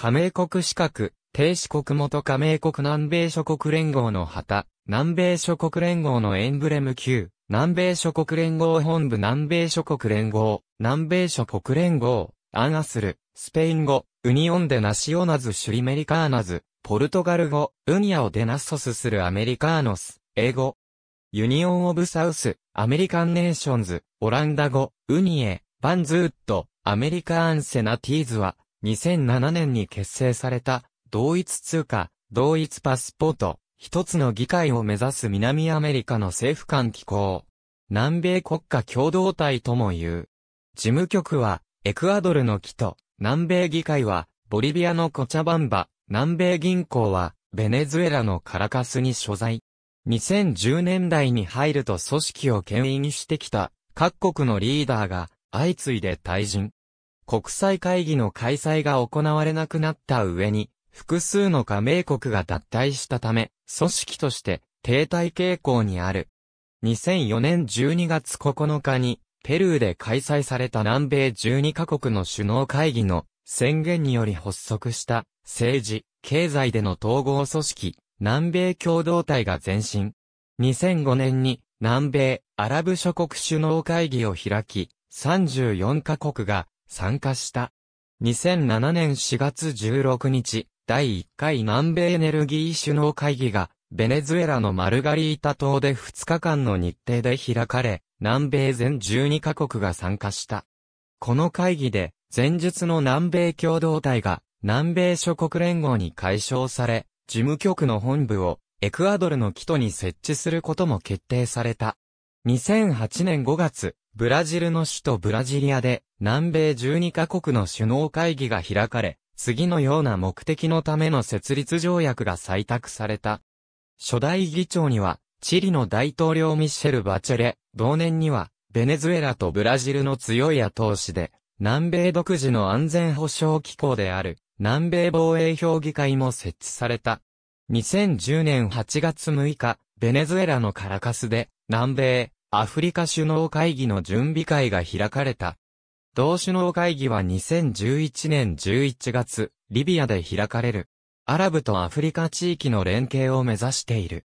加盟国資格、停止国元加盟国南米諸国連合の旗、南米諸国連合のエンブレム級、南米諸国連合本部南米諸国連合、南米諸国連合、アンアスル、スペイン語、ウニオンでナシオナズシュリメリカーナズ、ポルトガル語、ウニアをデナッソスするアメリカーノス、英語。ユニオンオブサウス、アメリカンネーションズ、オランダ語、ウニエ、バンズウッド、アメリカーンセナティーズは、2007年に結成された、同一通貨、同一パスポート、一つの議会を目指す南アメリカの政府間機構。南米国家共同体とも言う。事務局は、エクアドルの木と、南米議会は、ボリビアのコチャバンバ、南米銀行は、ベネズエラのカラカスに所在。2010年代に入ると組織を牽引してきた、各国のリーダーが、相次いで退陣。国際会議の開催が行われなくなった上に、複数の加盟国が脱退したため、組織として停滞傾向にある。2004年12月9日に、ペルーで開催された南米12カ国の首脳会議の宣言により発足した政治、経済での統合組織、南米共同体が前進。2005年に南米アラブ諸国首脳会議を開き、34カ国が参加した。2007年4月16日、第1回南米エネルギー首脳会議が、ベネズエラのマルガリータ島で2日間の日程で開かれ、南米全12カ国が参加した。この会議で、前述の南米共同体が、南米諸国連合に解消され、事務局の本部を、エクアドルの基礎に設置することも決定された。2008年5月、ブラジルの首都ブラジリアで、南米12カ国の首脳会議が開かれ、次のような目的のための設立条約が採択された。初代議長には、チリの大統領ミシェル・バチェレ、同年には、ベネズエラとブラジルの強い後押しで、南米独自の安全保障機構である、南米防衛評議会も設置された。2010年8月6日、ベネズエラのカラカスで、南米、アフリカ首脳会議の準備会が開かれた。同首脳会議は2011年11月、リビアで開かれる。アラブとアフリカ地域の連携を目指している。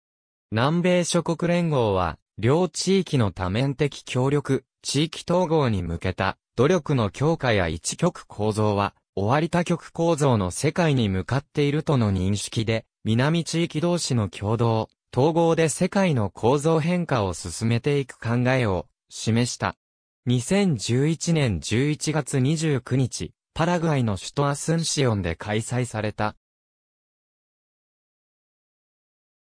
南米諸国連合は、両地域の多面的協力、地域統合に向けた努力の強化や一極構造は、終わり多極構造の世界に向かっているとの認識で、南地域同士の共同、統合で世界の構造変化を進めていく考えを示した。2011年11月29日、パラグアイの首都アスンシオンで開催された。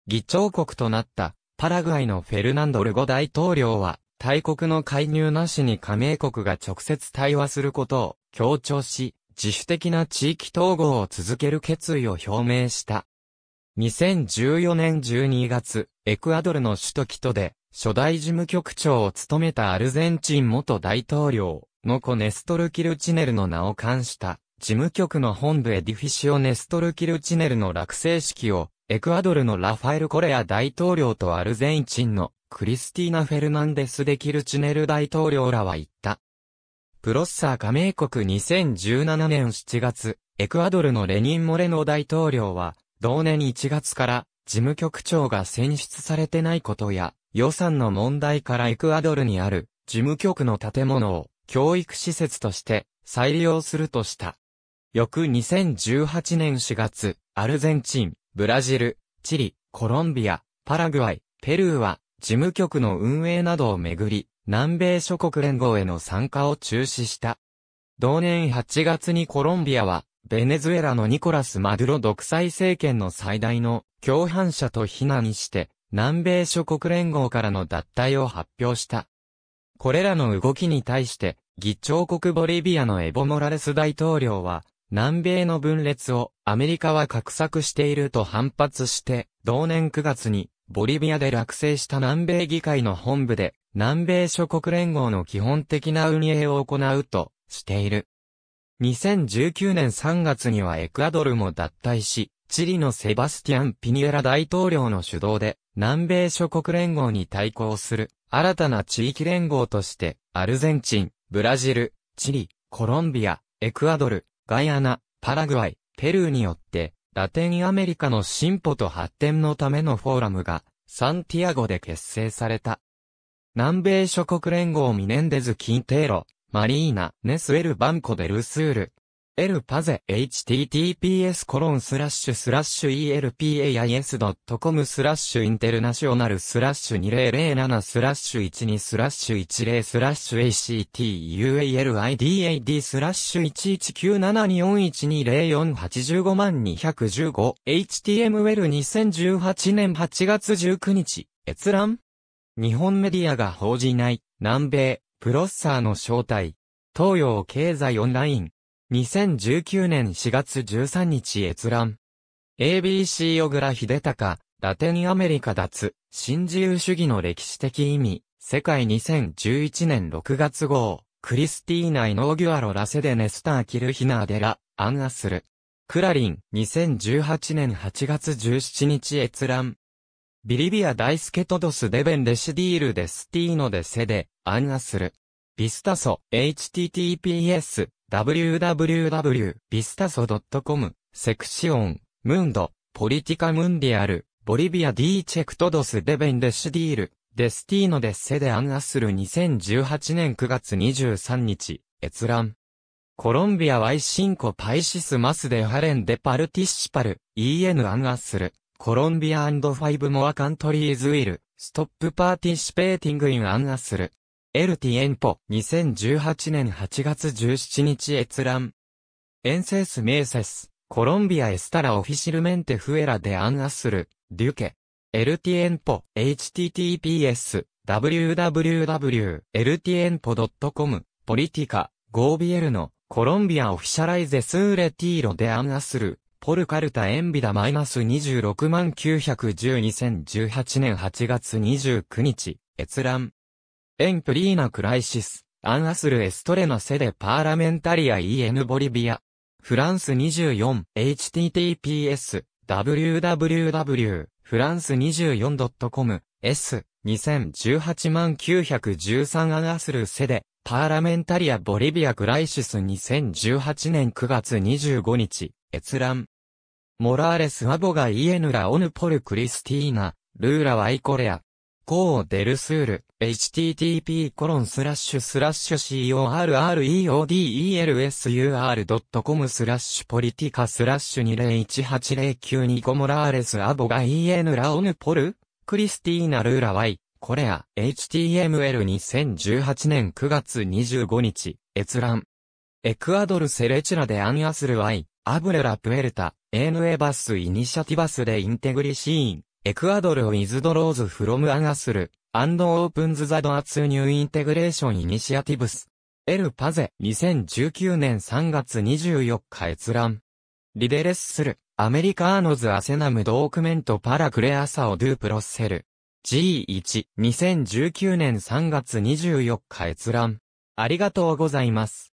議長国となったパラグアイのフェルナンド・ルゴ大統領は、大国の介入なしに加盟国が直接対話することを強調し、自主的な地域統合を続ける決意を表明した。2014年12月、エクアドルの首都キトで、初代事務局長を務めたアルゼンチン元大統領のコネストル・キルチネルの名を冠した事務局の本部エディフィシオ・ネストル・キルチネルの落成式をエクアドルのラファエル・コレア大統領とアルゼンチンのクリスティーナ・フェルナンデス・デ・キルチネル大統領らは言った。プロッサー加盟国2017年7月、エクアドルのレニン・モレノ大統領は、同年1月から事務局長が選出されてないことや、予算の問題からエクアドルにある事務局の建物を教育施設として再利用するとした。翌2018年4月、アルゼンチン、ブラジル、チリ、コロンビア、パラグアイ、ペルーは事務局の運営などをめぐり、南米諸国連合への参加を中止した。同年8月にコロンビアは、ベネズエラのニコラス・マドゥロ独裁政権の最大の共犯者と非難して、南米諸国連合からの脱退を発表した。これらの動きに対して、議長国ボリビアのエボ・モラレス大統領は、南米の分裂をアメリカは画策していると反発して、同年9月にボリビアで落成した南米議会の本部で、南米諸国連合の基本的な運営を行うとしている。2019年3月にはエクアドルも脱退し、チリのセバスティアン・ピニエラ大統領の主導で、南米諸国連合に対抗する、新たな地域連合として、アルゼンチン、ブラジル、チリ、コロンビア、エクアドル、ガイアナ、パラグアイ、ペルーによって、ラテンアメリカの進歩と発展のためのフォーラムが、サンティアゴで結成された。南米諸国連合ミネンデズ・キンテーロ、マリーナ、ネスエル・バンコ・デル・スール、エルパゼ https コロンスラッシュスラッシュ elpais.com スラッシュインテルナショナルスラッシュ2007スラッシュ12スラッシュ10スラッシュ actualidad スラッシュ11974120485万 215html2018 年8月19日閲覧日本メディアが報じない南米プロッサーの招待。東洋経済オンライン2019年4月13日閲覧。ABC 小倉秀隆、ラテンアメリカ脱、新自由主義の歴史的意味、世界2011年6月号、クリスティーナ・イノーギュアロ・ラセデ・ネスター・キルヒナーデラ、アンアスル。クラリン、2018年8月17日閲覧。ビリビア・ダイスケトドス・デベン・レシディール・デスティーノ・デセデ、アンアスル。ビスタソ、https、www.vistaso.com、セクシオン、ムンド、ポリティカムンディアル、ボリビア D チェクトドスデベンデシディール、デスティーノデッセデアンアスル2018年9月23日、閲覧。コロンビアワイシンコパイシスマスデハレンデパルティシパル、EN アンアスル、コロンビアファイブモアカントリーズウィル、ストップパーティシペーティングインアンアスル、エルティエンポ、2018年8月17日閲覧。エンセス・メーセス、コロンビア・エスタラ・オフィシルメンテ・フエラ・デ・アン・アスル、デュケ。エルティエンポ、https、www、ltnpo.com、ポリティカ、ゴービエルの、コロンビア・オフィシャライゼスーレ・ティーロ・デ・アン・アスル、ポルカルタ・エンビダ・マイナス26万910 2018年8月29日、閲覧。エンプリーナクライシス、アンアスルエストレナセデパーラメンタリア EN ボリビア。フランス 24https www フランス 24.com s 2018万913アンアスルセデパーラメンタリアボリビアクライシス2018年9月25日閲覧モラーレスアボガ・イエヌラオヌポルクリスティーナルーラワイコレアコーデルスール、http://correodelsur.com スラッシュポリティカスラッシュ2 0 1 8 0 9 2ゴモラーレスアボガイエヌラオヌポルクリスティーナルーラワイ、コレア、html2018 年9月25日、閲覧。エクアドルセレチラでアンアスルワイ、アブレラプエルタ、エヌエバスイニシャティバスでインテグリシーン。エクアドルをイズドローズフロムアガスル、アンドオープンズザドアツニューインテグレーションイニシアティブス。エルパゼ、2019年3月24日閲覧。リデレススル、アメリカーノズアセナムドークメントパラクレアサオドゥプロッセル。G1、2019年3月24日閲覧。ありがとうございます。